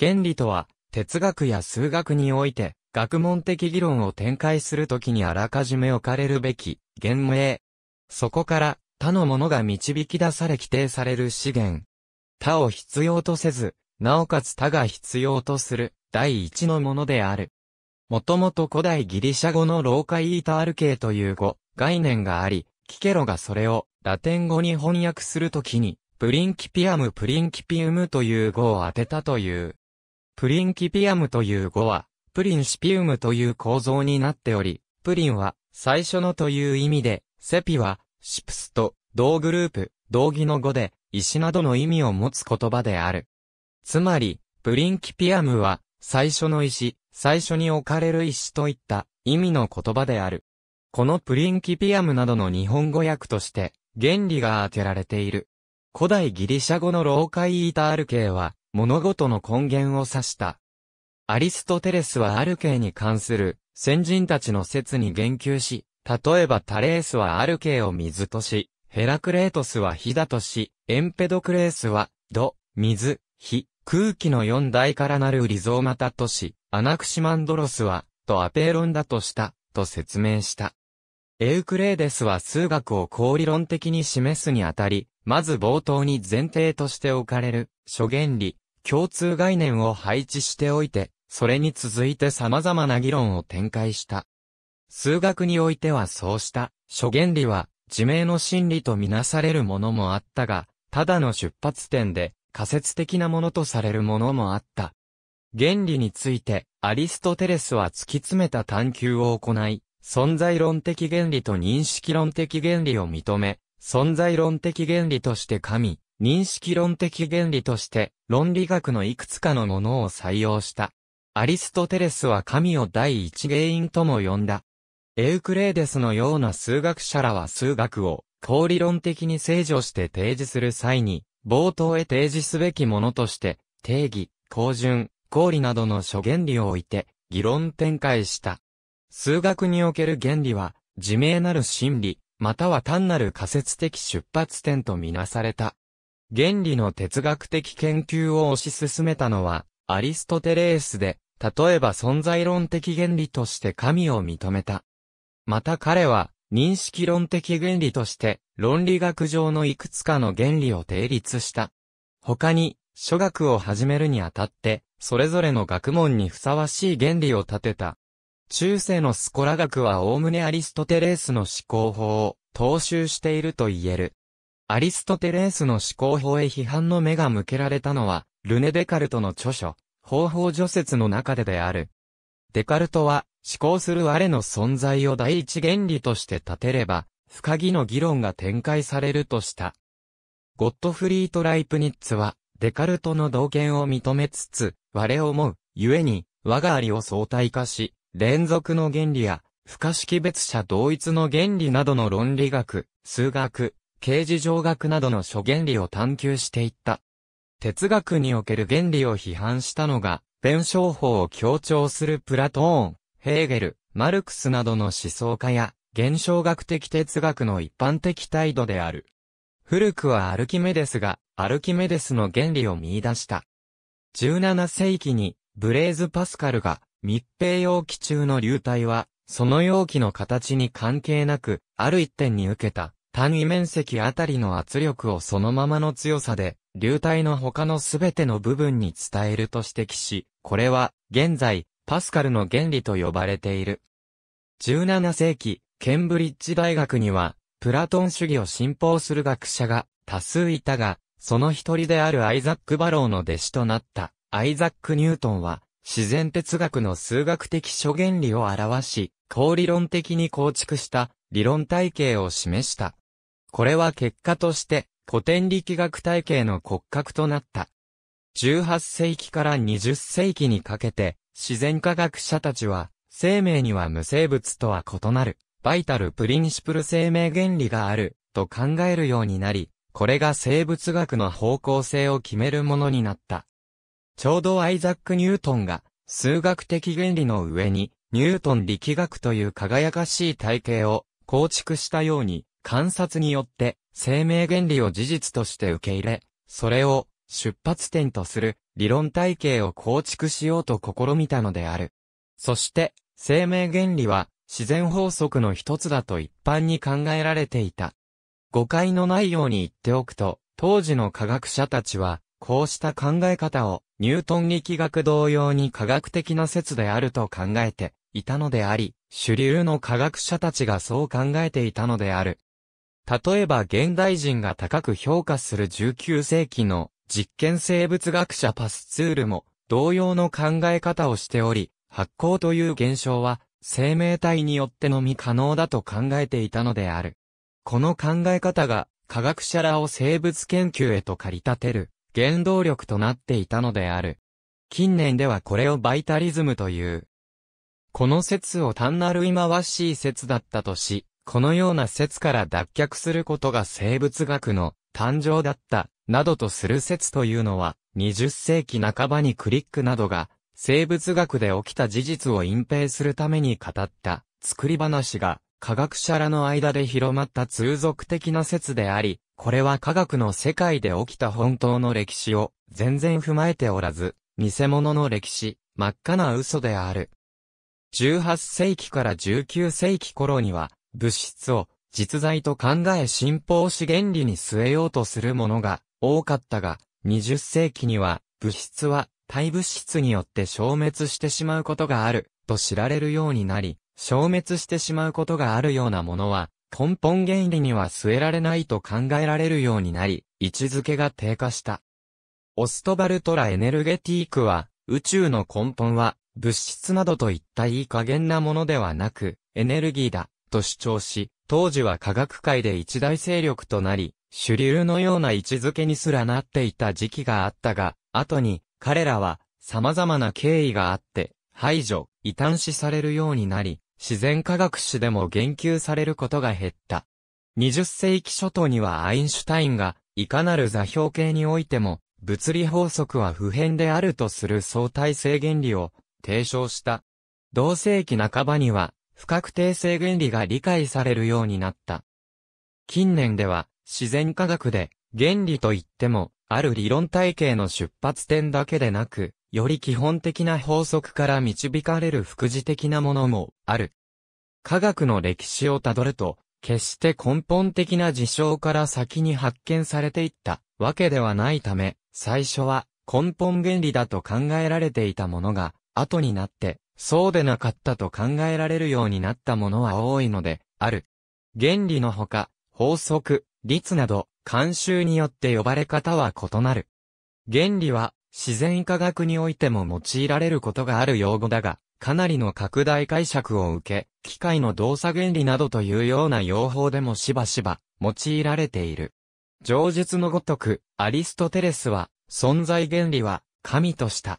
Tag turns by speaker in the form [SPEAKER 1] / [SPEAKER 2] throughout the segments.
[SPEAKER 1] 原理とは、哲学や数学において、学問的議論を展開するときにあらかじめ置かれるべき、原名。そこから、他のものが導き出され規定される資源。他を必要とせず、なおかつ他が必要とする、第一のものである。もともと古代ギリシャ語の老化イータール系という語、概念があり、キケロがそれをラテン語に翻訳するときに、プリンキピアムプリンキピウムという語を当てたという。プリンキピアムという語は、プリンシピウムという構造になっており、プリンは最初のという意味で、セピはシプスと同グループ、同義の語で、石などの意味を持つ言葉である。つまり、プリンキピアムは、最初の石、最初に置かれる石といった意味の言葉である。このプリンキピアムなどの日本語訳として、原理が当てられている。古代ギリシャ語のロカイイータール系は、物事の根源を指した。アリストテレスはアルケーに関する先人たちの説に言及し、例えばタレースはアルケーを水とし、ヘラクレートスは火だとし、エンペドクレースは土、水、火、空気の四大からなるリゾーマタとし、アナクシマンドロスは、とアペーロンだとした、と説明した。エウクレーデスは数学を高理論的に示すにあたり、まず冒頭に前提として置かれる、諸原理、共通概念を配置しておいて、それに続いて様々な議論を展開した。数学においてはそうした諸原理は自明の真理とみなされるものもあったが、ただの出発点で仮説的なものとされるものもあった。原理についてアリストテレスは突き詰めた探求を行い、存在論的原理と認識論的原理を認め、存在論的原理として神、認識論的原理として、論理学のいくつかのものを採用した。アリストテレスは神を第一原因とも呼んだ。エウクレーデスのような数学者らは数学を、高理論的に制御して提示する際に、冒頭へ提示すべきものとして、定義、公順、公理などの諸原理を置いて、議論展開した。数学における原理は、自明なる真理、または単なる仮説的出発点とみなされた。原理の哲学的研究を推し進めたのは、アリストテレースで、例えば存在論的原理として神を認めた。また彼は、認識論的原理として、論理学上のいくつかの原理を定立した。他に、諸学を始めるにあたって、それぞれの学問にふさわしい原理を立てた。中世のスコラ学は概ねアリストテレースの思考法を踏襲していると言える。アリストテレースの思考法へ批判の目が向けられたのは、ルネ・デカルトの著書、方法除説の中でである。デカルトは、思考する我の存在を第一原理として立てれば、不可疑の議論が展開されるとした。ゴットフリート・ライプニッツは、デカルトの同見を認めつつ、我を思う、故に、我がありを相対化し、連続の原理や、不可識別者同一の原理などの論理学、数学、刑事上学などの諸原理を探求していった。哲学における原理を批判したのが、弁証法を強調するプラトーン、ヘーゲル、マルクスなどの思想家や、現象学的哲学の一般的態度である。古くはアルキメデスが、アルキメデスの原理を見出した。17世紀に、ブレーズ・パスカルが、密閉容器中の流体は、その容器の形に関係なく、ある一点に受けた、単位面積あたりの圧力をそのままの強さで、流体の他のすべての部分に伝えると指摘し、これは、現在、パスカルの原理と呼ばれている。17世紀、ケンブリッジ大学には、プラトン主義を信奉する学者が多数いたが、その一人であるアイザック・バローの弟子となったアイザック・ニュートンは、自然哲学の数学的諸原理を表し、高理論的に構築した理論体系を示した。これは結果として古典力学体系の骨格となった。18世紀から20世紀にかけて自然科学者たちは生命には無生物とは異なるバイタルプリンシプル生命原理があると考えるようになり、これが生物学の方向性を決めるものになった。ちょうどアイザック・ニュートンが数学的原理の上にニュートン力学という輝かしい体系を構築したように、観察によって生命原理を事実として受け入れ、それを出発点とする理論体系を構築しようと試みたのである。そして、生命原理は自然法則の一つだと一般に考えられていた。誤解のないように言っておくと、当時の科学者たちは、こうした考え方をニュートン力学同様に科学的な説であると考えていたのであり、主流の科学者たちがそう考えていたのである。例えば現代人が高く評価する19世紀の実験生物学者パスツールも同様の考え方をしており、発光という現象は生命体によってのみ可能だと考えていたのである。この考え方が科学者らを生物研究へと駆り立てる原動力となっていたのである。近年ではこれをバイタリズムという。この説を単なる忌まわしい説だったとし、このような説から脱却することが生物学の誕生だった、などとする説というのは、20世紀半ばにクリックなどが、生物学で起きた事実を隠蔽するために語った、作り話が、科学者らの間で広まった通俗的な説であり、これは科学の世界で起きた本当の歴史を全然踏まえておらず、偽物の歴史、真っ赤な嘘である。18世紀から19世紀頃には、物質を実在と考え信奉し原理に据えようとするものが多かったが、20世紀には物質は対物質によって消滅してしまうことがあると知られるようになり、消滅してしまうことがあるようなものは根本原理には据えられないと考えられるようになり、位置づけが低下した。オストバルトラエネルゲティークは、宇宙の根本は物質などといったいい加減なものではなく、エネルギーだ。と主張し、当時は科学界で一大勢力となり、主流のような位置づけにすらなっていた時期があったが、後に彼らは様々な経緯があって、排除、異端視されるようになり、自然科学史でも言及されることが減った。20世紀初頭にはアインシュタインが、いかなる座標系においても、物理法則は普遍であるとする相対性原理を提唱した。同世紀半ばには、不確定性原理が理解されるようになった。近年では、自然科学で、原理といっても、ある理論体系の出発点だけでなく、より基本的な法則から導かれる副次的なものもある。科学の歴史をたどると、決して根本的な事象から先に発見されていったわけではないため、最初は根本原理だと考えられていたものが、後になってそうでなかったと考えられるようになったものは多いので、ある。原理のほか、法則、律など、慣習によって呼ばれ方は異なる。原理は、自然科学においても用いられることがある用語だが、かなりの拡大解釈を受け、機械の動作原理などというような用法でもしばしば用いられている。上述のごとく、アリストテレスは、存在原理は神とした。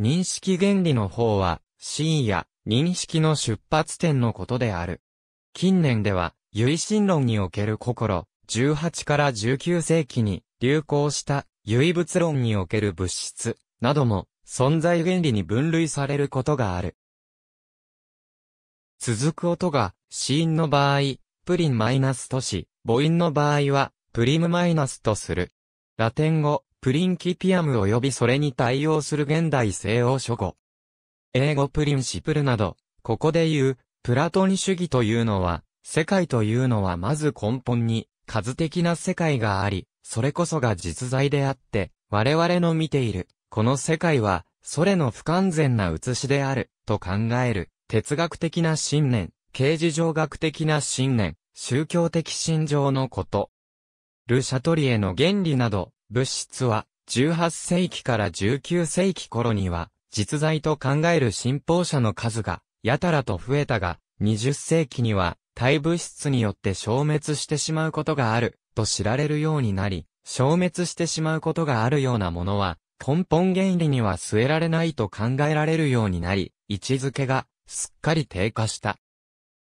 [SPEAKER 1] 認識原理の方は、深夜、認識の出発点のことである。近年では、唯心論における心、18から19世紀に流行した唯物論における物質なども存在原理に分類されることがある。続く音が、死因の場合、プリンマイナスとし、母音の場合は、プリムマイナスとする。ラテン語、プリンキピアム及びそれに対応する現代西欧諸語、英語プリンシプルなど、ここで言う、プラトン主義というのは、世界というのはまず根本に、数的な世界があり、それこそが実在であって、我々の見ている、この世界は、それの不完全な写しである、と考える、哲学的な信念、形事上学的な信念、宗教的信条のこと。ル・シャトリエの原理など、物質は、18世紀から19世紀頃には、実在と考える信奉者の数が、やたらと増えたが、20世紀には、体物質によって消滅してしまうことがある、と知られるようになり、消滅してしまうことがあるようなものは、根本原理には据えられないと考えられるようになり、位置づけが、すっかり低下した。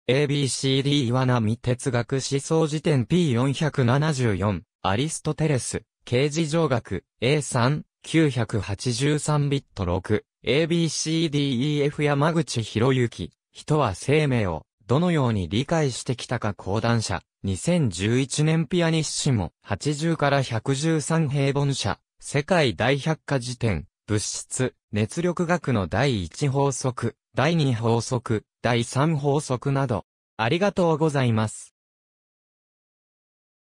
[SPEAKER 1] ABCD 岩波哲学思想辞典 P474、アリストテレス、刑事上学 A3、983ビット6、ABCDEF 山口博之、人は生命をどのように理解してきたか講談社、2011年ピアニッシモ、80から113平凡社、世界大百科事典、物質、熱力学の第1法則、第2法則、第3法則など、ありがとうございます。